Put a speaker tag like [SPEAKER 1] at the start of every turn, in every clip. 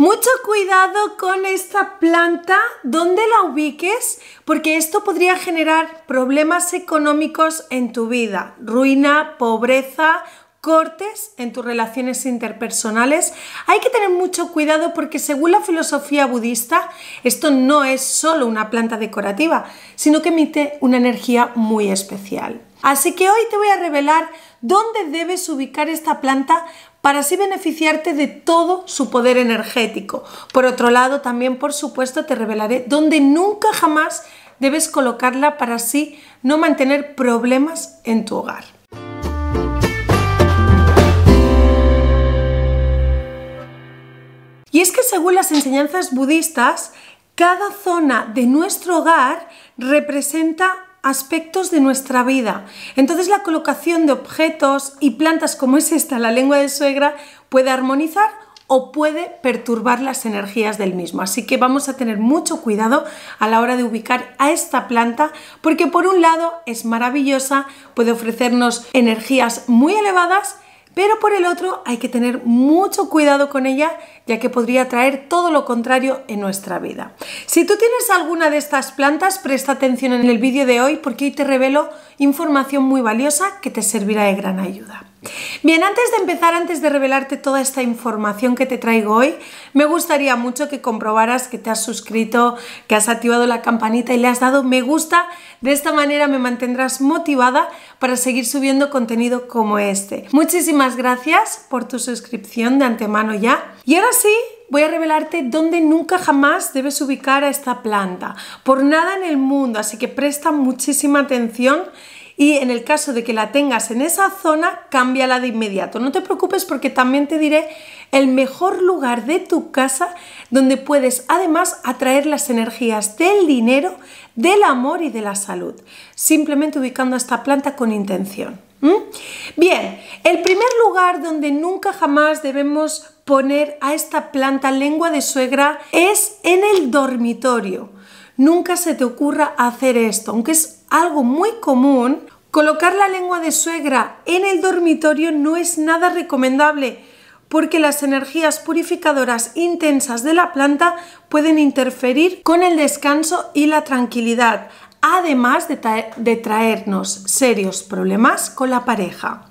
[SPEAKER 1] Mucho cuidado con esta planta, donde la ubiques, porque esto podría generar problemas económicos en tu vida, ruina, pobreza, cortes en tus relaciones interpersonales. Hay que tener mucho cuidado porque según la filosofía budista, esto no es solo una planta decorativa, sino que emite una energía muy especial. Así que hoy te voy a revelar dónde debes ubicar esta planta para así beneficiarte de todo su poder energético. Por otro lado, también por supuesto te revelaré dónde nunca jamás debes colocarla para así no mantener problemas en tu hogar. Y es que según las enseñanzas budistas, cada zona de nuestro hogar representa aspectos de nuestra vida. Entonces la colocación de objetos y plantas como es esta, la lengua de suegra, puede armonizar o puede perturbar las energías del mismo. Así que vamos a tener mucho cuidado a la hora de ubicar a esta planta porque por un lado es maravillosa, puede ofrecernos energías muy elevadas pero por el otro hay que tener mucho cuidado con ella, ya que podría traer todo lo contrario en nuestra vida. Si tú tienes alguna de estas plantas, presta atención en el vídeo de hoy porque hoy te revelo información muy valiosa que te servirá de gran ayuda. Bien, antes de empezar, antes de revelarte toda esta información que te traigo hoy, me gustaría mucho que comprobaras que te has suscrito, que has activado la campanita y le has dado me gusta. De esta manera me mantendrás motivada para seguir subiendo contenido como este. Muchísimas gracias por tu suscripción de antemano ya. Y ahora sí, voy a revelarte dónde nunca jamás debes ubicar a esta planta. Por nada en el mundo, así que presta muchísima atención y en el caso de que la tengas en esa zona, cámbiala de inmediato. No te preocupes porque también te diré el mejor lugar de tu casa donde puedes además atraer las energías del dinero, del amor y de la salud, simplemente ubicando esta planta con intención. ¿Mm? Bien, el primer lugar donde nunca jamás debemos poner a esta planta lengua de suegra es en el dormitorio. Nunca se te ocurra hacer esto, aunque es algo muy común. Colocar la lengua de suegra en el dormitorio no es nada recomendable porque las energías purificadoras intensas de la planta pueden interferir con el descanso y la tranquilidad, además de, traernos serios problemas con la pareja.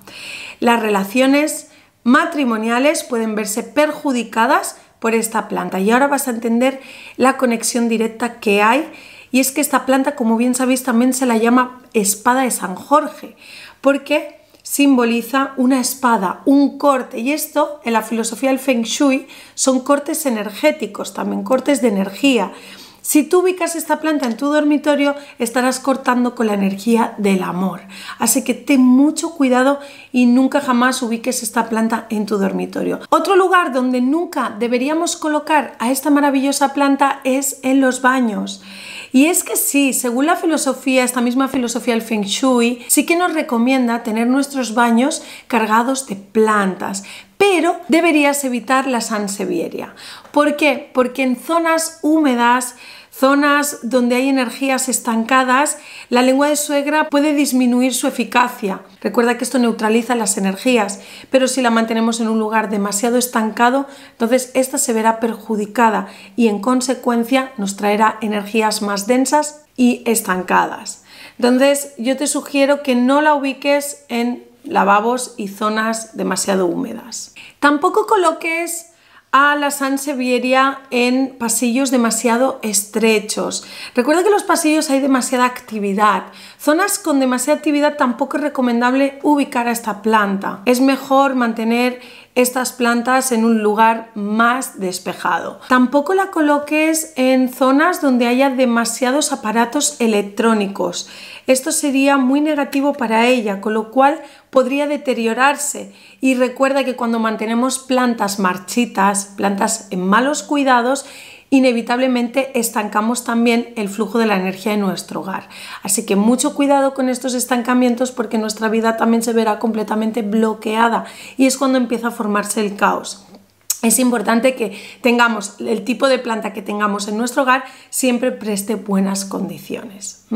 [SPEAKER 1] Las relaciones matrimoniales pueden verse perjudicadas por esta planta y ahora vas a entender la conexión directa que hay y es que esta planta, como bien sabéis, también se la llama espada de San Jorge, porque simboliza una espada, un corte. Y esto, en la filosofía del Feng Shui, son cortes energéticos, también cortes de energía. Si tú ubicas esta planta en tu dormitorio, estarás cortando con la energía del amor. Así que ten mucho cuidado y nunca jamás ubiques esta planta en tu dormitorio. Otro lugar donde nunca deberíamos colocar a esta maravillosa planta es en los baños. Y es que sí, según la filosofía, esta misma filosofía del Feng Shui, sí que nos recomienda tener nuestros baños cargados de plantas, pero deberías evitar la sansevieria. ¿Por qué? Porque en zonas húmedas, zonas donde hay energías estancadas, la lengua de suegra puede disminuir su eficacia. Recuerda que esto neutraliza las energías, pero si la mantenemos en un lugar demasiado estancado, entonces esta se verá perjudicada y en consecuencia nos traerá energías más densas y estancadas. Entonces yo te sugiero que no la ubiques en lavabos y zonas demasiado húmedas. Tampoco coloques a la Sansevieria en pasillos demasiado estrechos. Recuerda que en los pasillos hay demasiada actividad. Zonas con demasiada actividad tampoco es recomendable ubicar a esta planta. Es mejor mantener estas plantas en un lugar más despejado. Tampoco la coloques en zonas donde haya demasiados aparatos electrónicos. Esto sería muy negativo para ella, con lo cual podría deteriorarse. Y recuerda que cuando mantenemos plantas marchitas, plantas en malos cuidados, inevitablemente estancamos también el flujo de la energía en nuestro hogar. Así que mucho cuidado con estos estancamientos porque nuestra vida también se verá completamente bloqueada y es cuando empieza a formarse el caos. Es importante que tengamos el tipo de planta que tengamos en nuestro hogar siempre preste buenas condiciones.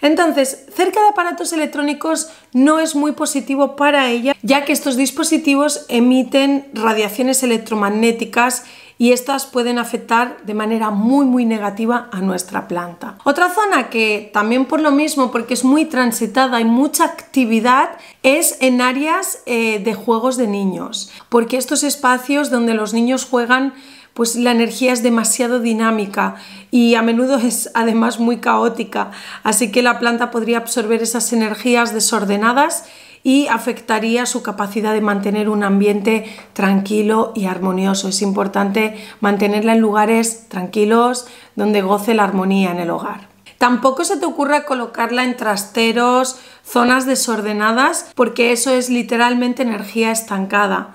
[SPEAKER 1] Entonces, cerca de aparatos electrónicos no es muy positivo para ella, ya que estos dispositivos emiten radiaciones electromagnéticas y estas pueden afectar de manera muy muy negativa a nuestra planta. Otra zona que también por lo mismo, porque es muy transitada y mucha actividad, es en áreas eh, de juegos de niños, porque estos espacios donde los niños juegan pues la energía es demasiado dinámica y a menudo es además muy caótica, así que la planta podría absorber esas energías desordenadas y afectaría su capacidad de mantener un ambiente tranquilo y armonioso. Es importante mantenerla en lugares tranquilos donde goce la armonía en el hogar. Tampoco se te ocurra colocarla en trasteros, zonas desordenadas, porque eso es literalmente energía estancada.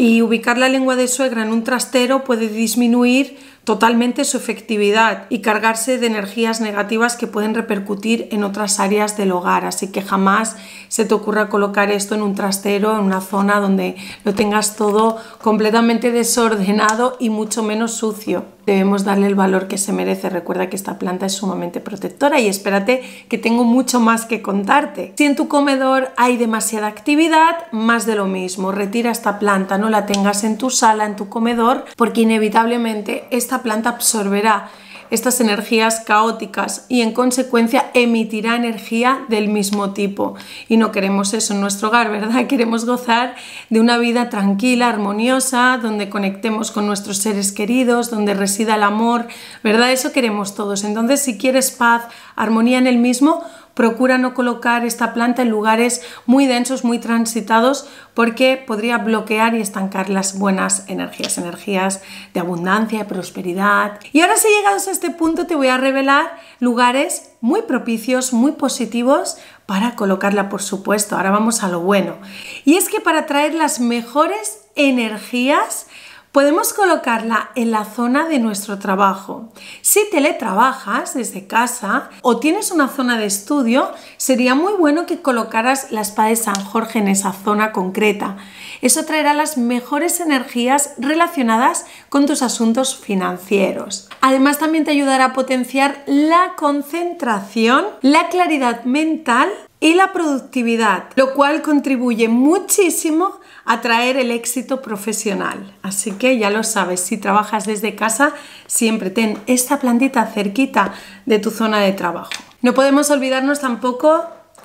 [SPEAKER 1] Y ubicar la lengua de suegra en un trastero puede disminuir totalmente su efectividad y cargarse de energías negativas que pueden repercutir en otras áreas del hogar. Así que jamás se te ocurra colocar esto en un trastero, en una zona donde lo tengas todo completamente desordenado y mucho menos sucio debemos darle el valor que se merece. Recuerda que esta planta es sumamente protectora y espérate que tengo mucho más que contarte. Si en tu comedor hay demasiada actividad, más de lo mismo. Retira esta planta, no la tengas en tu sala, en tu comedor, porque inevitablemente esta planta absorberá estas energías caóticas y en consecuencia emitirá energía del mismo tipo. Y no queremos eso en nuestro hogar, ¿verdad? Queremos gozar de una vida tranquila, armoniosa, donde conectemos con nuestros seres queridos, donde resida el amor, ¿verdad? Eso queremos todos. Entonces, si quieres paz, armonía en el mismo, procura no colocar esta planta en lugares muy densos, muy transitados, porque podría bloquear y estancar las buenas energías, energías de abundancia, de prosperidad. Y ahora si llegados a este punto te voy a revelar lugares muy propicios, muy positivos para colocarla, por supuesto. Ahora vamos a lo bueno. Y es que para traer las mejores energías, Podemos colocarla en la zona de nuestro trabajo. Si teletrabajas desde casa o tienes una zona de estudio, sería muy bueno que colocaras la espada de San Jorge en esa zona concreta. Eso traerá las mejores energías relacionadas con tus asuntos financieros. Además, también te ayudará a potenciar la concentración, la claridad mental y la productividad, lo cual contribuye muchísimo a traer el éxito profesional. Así que ya lo sabes, si trabajas desde casa, siempre ten esta plantita cerquita de tu zona de trabajo. No podemos olvidarnos tampoco,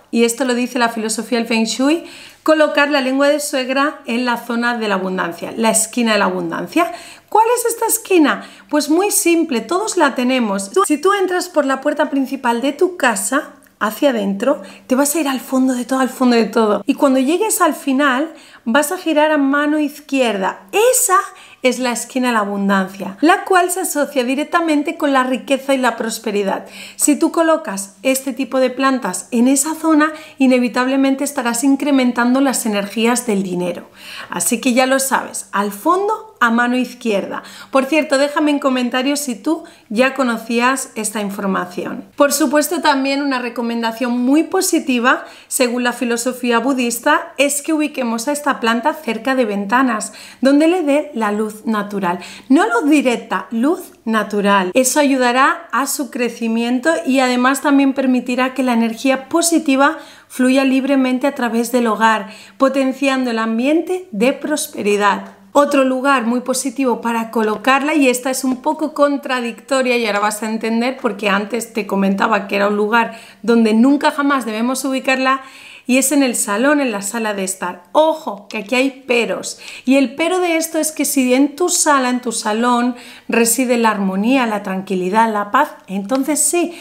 [SPEAKER 1] y esto lo dice la filosofía del Feng Shui, colocar la lengua de suegra en la zona de la abundancia, la esquina de la abundancia. ¿Cuál es esta esquina? Pues muy simple, todos la tenemos. Si tú entras por la puerta principal de tu casa, hacia adentro, te vas a ir al fondo de todo, al fondo de todo. Y cuando llegues al final, vas a girar a mano izquierda. Esa es la esquina de la abundancia, la cual se asocia directamente con la riqueza y la prosperidad. Si tú colocas este tipo de plantas en esa zona, inevitablemente estarás incrementando las energías del dinero. Así que ya lo sabes, al fondo a mano izquierda. Por cierto, déjame en comentarios si tú ya conocías esta información. Por supuesto, también una recomendación muy positiva, según la filosofía budista, es que ubiquemos a esta planta cerca de ventanas, donde le dé la luz natural. No luz directa, luz natural. Eso ayudará a su crecimiento y además también permitirá que la energía positiva fluya libremente a través del hogar, potenciando el ambiente de prosperidad. Otro lugar muy positivo para colocarla y esta es un poco contradictoria y ahora vas a entender porque antes te comentaba que era un lugar donde nunca jamás debemos ubicarla y es en el salón, en la sala de estar. Ojo, que aquí hay peros. Y el pero de esto es que si en tu sala, en tu salón, reside la armonía, la tranquilidad, la paz, entonces sí,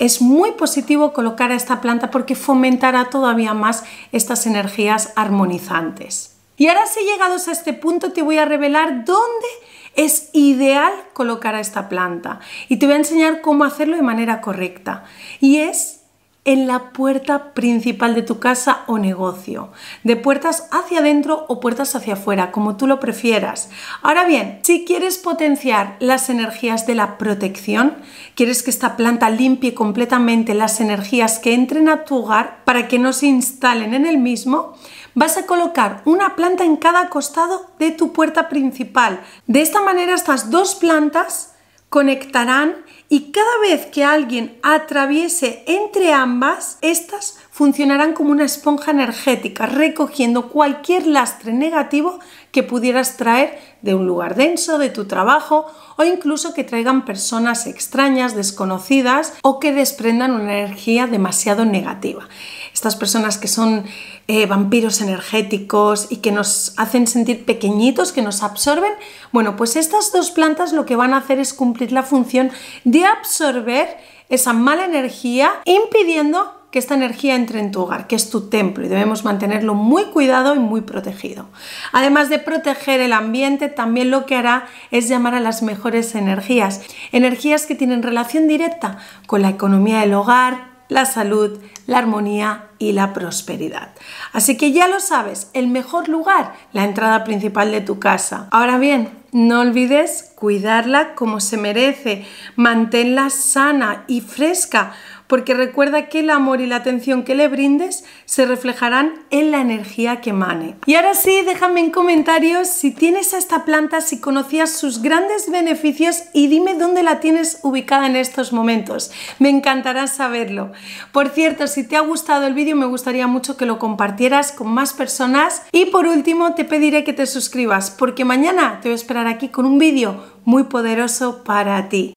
[SPEAKER 1] es muy positivo colocar a esta planta porque fomentará todavía más estas energías armonizantes. Y ahora si llegados a este punto te voy a revelar dónde es ideal colocar a esta planta y te voy a enseñar cómo hacerlo de manera correcta. Y es en la puerta principal de tu casa o negocio, de puertas hacia adentro o puertas hacia afuera, como tú lo prefieras. Ahora bien, si quieres potenciar las energías de la protección, quieres que esta planta limpie completamente las energías que entren a tu hogar para que no se instalen en el mismo, vas a colocar una planta en cada costado de tu puerta principal. De esta manera estas dos plantas conectarán y cada vez que alguien atraviese entre ambas, estas funcionarán como una esponja energética, recogiendo cualquier lastre negativo que pudieras traer de un lugar denso, de tu trabajo o incluso que traigan personas extrañas, desconocidas o que desprendan una energía demasiado negativa estas personas que son eh, vampiros energéticos y que nos hacen sentir pequeñitos, que nos absorben, bueno, pues estas dos plantas lo que van a hacer es cumplir la función de absorber esa mala energía, impidiendo que esta energía entre en tu hogar, que es tu templo y debemos mantenerlo muy cuidado y muy protegido. Además de proteger el ambiente, también lo que hará es llamar a las mejores energías, energías que tienen relación directa con la economía del hogar, la salud, la armonía y la prosperidad. Así que ya lo sabes, el mejor lugar, la entrada principal de tu casa. Ahora bien, no olvides cuidarla como se merece, manténla sana y fresca porque recuerda que el amor y la atención que le brindes se reflejarán en la energía que emane. Y ahora sí, déjame en comentarios si tienes a esta planta, si conocías sus grandes beneficios y dime dónde la tienes ubicada en estos momentos. Me encantará saberlo. Por cierto, si te ha gustado el vídeo, me gustaría mucho que lo compartieras con más personas. Y por último, te pediré que te suscribas, porque mañana te voy a esperar aquí con un vídeo muy poderoso para ti.